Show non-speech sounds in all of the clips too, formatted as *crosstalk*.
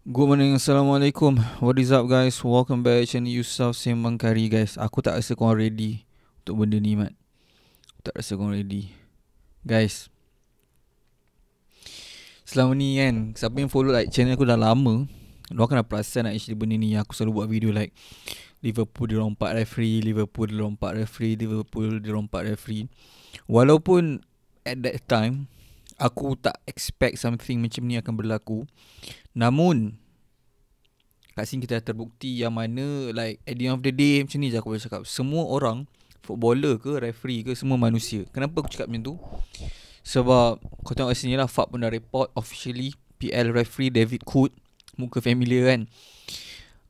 Good morning, Assalamualaikum What is up guys, welcome back channel Yusuf Sembang Kari guys Aku tak rasa korang ready untuk benda ni mat Tak rasa korang ready Guys Selama ni kan, siapa yang follow like channel aku dah lama Mereka kan dah perasan lah actually benda ni Aku selalu buat video like Liverpool dia rompak referee, Liverpool dia rompak referee, Liverpool dia rompak referee Walaupun at that time aku tak expect something macam ni akan berlaku. Namun kat sini kita terbukti yang mana like at the end of the day macam ni je aku boleh cakap. Semua orang footballer ke referee ke semua manusia. Kenapa aku cakap macam tu? Sebab kau tengok kat sini lah Fak pun dah report officially PL referee David Coot muka familiar kan.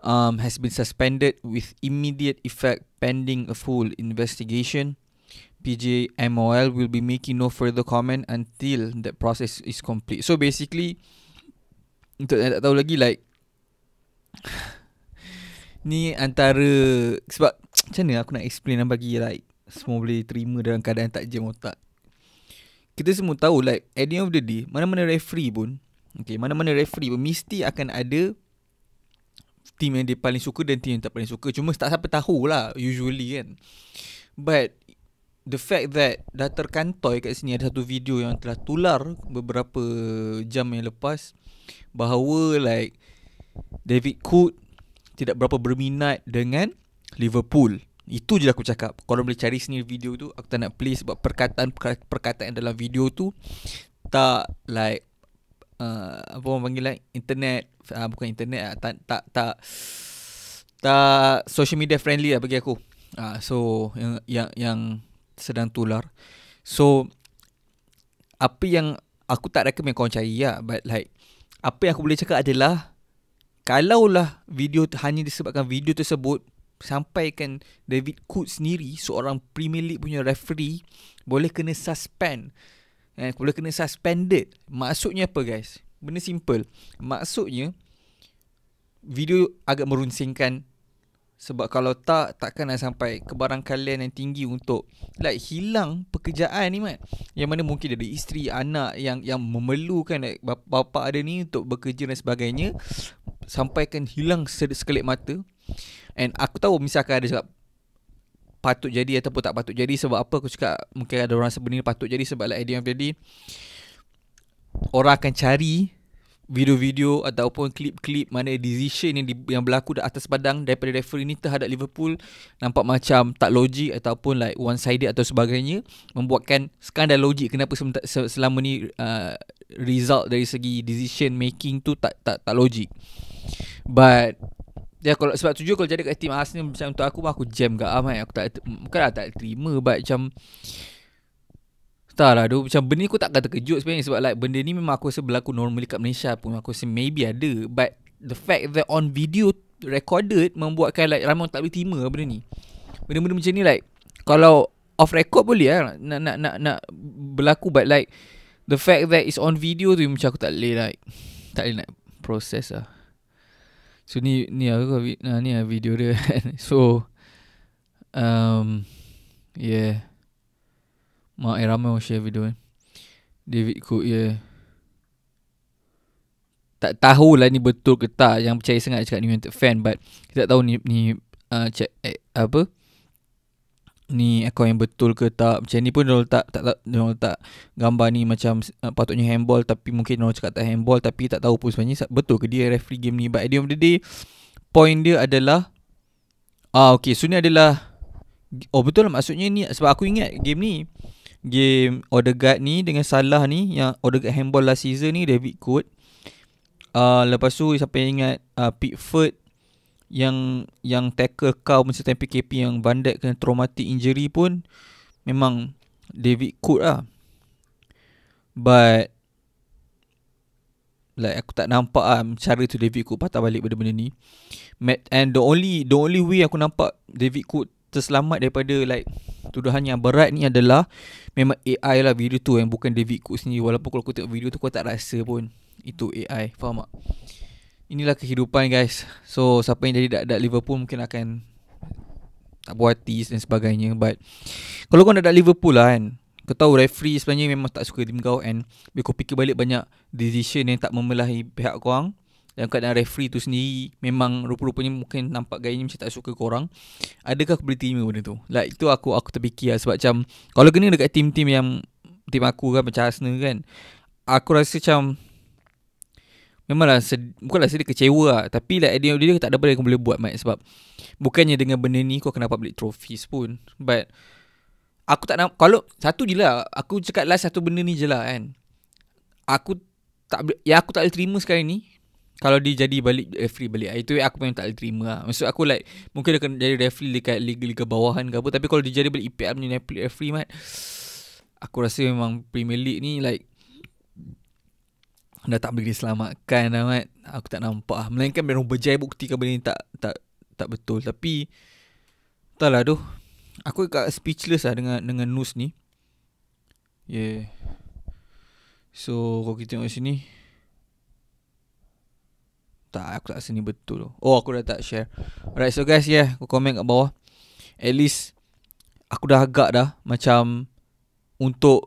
Um, has been suspended with immediate effect pending a full investigation. PJ Mol will be making no further comment until that process is complete. So basically, untuk yang tak tahu lagi like, *sighs* ni antara, sebab *tsk* macam mana aku nak explain dan bagi like, semua boleh terima dalam keadaan tak jam otak. Kita semua tahu like, at the end of the day, mana-mana referee pun, okay, mana-mana referee pun, mesti akan ada team yang dia paling suka dan team yang tak paling suka. Cuma tak siapa tahulah, usually kan. But, the fact that dah terkantoi kat sini ada satu video yang telah tular beberapa jam yang lepas bahawa like David Coote tidak berapa berminat dengan Liverpool. Itu je aku cakap. kalau boleh cari sendiri video tu. Aku tak nak play sebab perkataan-perkataan dalam video tu tak like uh, apa orang panggil like internet uh, bukan internet uh, tak tak tak tak social media friendly lah bagi aku. Uh, so yang yang, yang sedang tular. So apa yang aku tak recommend kau cari ya, but like apa yang aku boleh cakap adalah kalaulah video hanya disebabkan video tersebut sampaikan David Cook sendiri seorang Premier League punya referee boleh kena suspend. Eh, boleh kena suspended. Maksudnya apa guys? Benda simple. Maksudnya video agak merunsingkan sebab kalau tak Takkan nak sampai Kebarangkalian yang tinggi Untuk Like hilang Pekerjaan ni man Yang mana mungkin Ada isteri Anak yang Yang memerlukan like, Bapa ada ni Untuk bekerja dan sebagainya Sampaikan hilang Sekelip mata And aku tahu Misalkan ada cakap Patut jadi Ataupun tak patut jadi Sebab apa aku cakap Mungkin ada orang sebenarnya Patut jadi Sebab like Idea yang jadi Orang akan cari video-video ataupun klip-klip mana decision yang di, yang berlaku di atas padang daripada referee ni terhadap Liverpool nampak macam tak logik ataupun like one sided atau sebagainya membuatkan skandal logik kenapa selama ni uh, result dari segi decision making tu tak tak tak logik but Ya kalau sebab tu kalau jadi kat team Arsenal macam untuk aku aku jam gak amat aku tak bukan lah tak terima but macam entahlah tu macam benda ni aku tak kata kejut sebenarnya sebab like benda ni memang aku rasa berlaku normally kat Malaysia pun aku rasa maybe ada but the fact that on video recorded membuatkan like ramai orang tak boleh terima benda ni benda-benda macam ni like kalau off record boleh lah nak, nak nak nak berlaku but like the fact that it's on video tu macam aku tak boleh like tak boleh nak proses process lah so ni ni aku ah, ni lah video dia *laughs* so um yeah Mak air ramai orang share video ni David Cook ya yeah. Tak tahulah ni betul ke tak Yang percaya sangat cakap ni United fan But Kita tak tahu ni ni uh, cek, eh, Apa Ni akaun yang betul ke tak Macam ni pun dia letak tak, tak, Dia letak Gambar ni macam uh, Patutnya handball Tapi mungkin dia cakap tak handball Tapi tak tahu pun sebenarnya Betul ke dia referee game ni But at the of the day Point dia adalah Ah okay So ni adalah Oh betul lah maksudnya ni Sebab aku ingat game ni game Odegaard ni dengan Salah ni yang Odegaard handball last season ni David Coat. Uh, ah, lepas tu siapa yang ingat uh, Pickford yang yang tackle kau masa time PKP yang bandit kena traumatic injury pun memang David Coat lah. But like aku tak nampak lah cara tu David Coat patah balik benda benda ni. And the only the only way aku nampak David Coat terselamat daripada like Tuduhan yang berat ni adalah Memang AI lah video tu yang bukan David Cook sendiri Walaupun kalau aku tengok video tu aku tak rasa pun Itu AI, faham tak? Inilah kehidupan guys So siapa yang jadi dak-dak Liverpool mungkin akan Tak buat hati dan sebagainya But Kalau kau dak-dak Liverpool lah kan Kau tahu referee sebenarnya memang tak suka tim kau And Bila kau fikir balik banyak decision yang tak memelahi pihak kau dan keadaan referee tu sendiri memang rupa-rupanya mungkin nampak gaya gayanya macam tak suka korang adakah aku boleh terima benda tu like itu aku aku terfikir lah sebab macam kalau kena dekat tim-tim yang tim aku kan macam Arsenal kan aku rasa macam Memanglah sed, Bukanlah sedih kecewa lah Tapi like at the Tak ada benda yang aku boleh buat Mike Sebab Bukannya dengan benda ni Kau kena public trophies pun But Aku tak nak Kalau Satu je lah Aku cakap last satu benda ni je lah kan Aku tak, ya aku tak boleh terima sekarang ni kalau dia jadi balik referee eh, balik ah, itu aku pun tak terima lah. maksud aku like mungkin dia kena jadi referee dekat liga-liga bawahan ke apa tapi kalau dia jadi balik IPL punya referee mat aku rasa memang Premier League ni like dah tak boleh diselamatkan lah mat aku tak nampak lah melainkan Meron Berjaya buktikan benda ni tak tak tak betul tapi entahlah tu aku agak speechless lah dengan dengan news ni yeah so kalau kita tengok sini tak aku tak sini betul Oh aku dah tak share Alright so guys yeah Aku komen kat bawah At least Aku dah agak dah Macam Untuk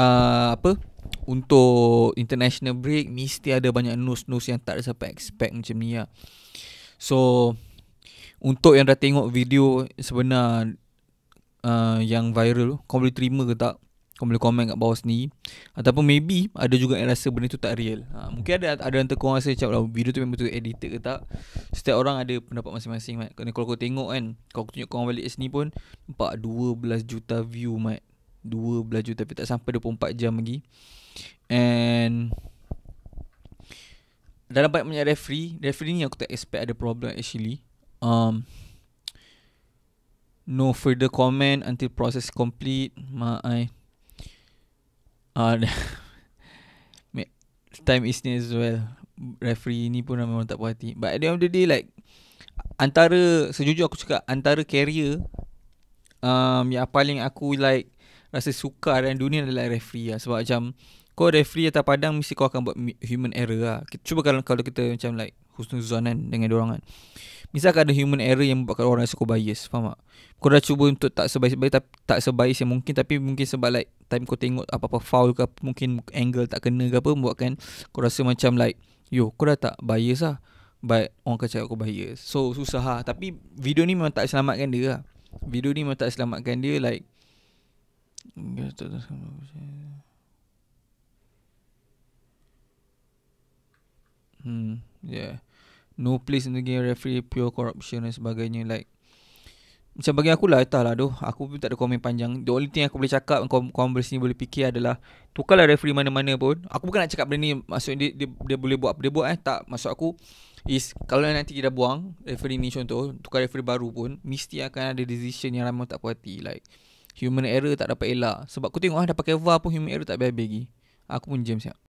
uh, Apa Untuk International break Mesti ada banyak news-news Yang tak ada siapa expect Macam ni ya. So Untuk yang dah tengok video Sebenar uh, Yang viral Kau boleh terima ke tak kau boleh komen kat bawah sini Ataupun maybe Ada juga yang rasa benda tu tak real ha, Mungkin ada Ada yang terkurang rasa Macam lah, video tu memang betul edited ke tak Setiap orang ada pendapat masing-masing mat. Kena kalau kau tengok kan Kalau tunjuk korang balik sini pun Nampak 12 juta view mat 12 juta Tapi tak sampai 24 jam lagi And Dalam banyak banyak referee Referee ni aku tak expect ada problem actually Um No further comment until process complete. My Uh, *laughs* time is near as well Referee ni pun memang tak puas hati But at the end of the day like Antara Sejujur aku cakap Antara carrier um, Yang paling aku like Rasa suka dalam dunia adalah referee lah Sebab macam Kau referee atas padang Mesti kau akan buat human error lah Cuba kalau, kalau kita macam like Husnuzon kan dengan orang kan Misalkan ada human error yang buatkan orang rasa kau bias Faham tak? Kau dah cuba untuk tak sebaik-baik tak, tak sebaik yang mungkin Tapi mungkin sebab like time kau tengok apa-apa foul ke mungkin angle tak kena ke apa buatkan kau rasa macam like yo kau dah tak bias lah but orang akan aku kau bias so susah lah tapi video ni memang tak selamatkan dia lah video ni memang tak selamatkan dia like Hmm, yeah. No place in the game referee pure corruption dan sebagainya like macam bagi aku lah itulah doh aku pun tak ada komen panjang the only thing aku boleh cakap kau kau boleh sini boleh fikir adalah tukarlah referee mana-mana pun aku bukan nak cakap benda ni maksud dia, dia dia boleh buat apa dia buat eh tak maksud aku is kalau nanti dia dah buang referee ni contoh tukar referee baru pun mesti akan ada decision yang ramai tak puas hati like human error tak dapat elak sebab aku tengok ah dah pakai VAR pun human error tak habis-habis lagi aku pun jam siap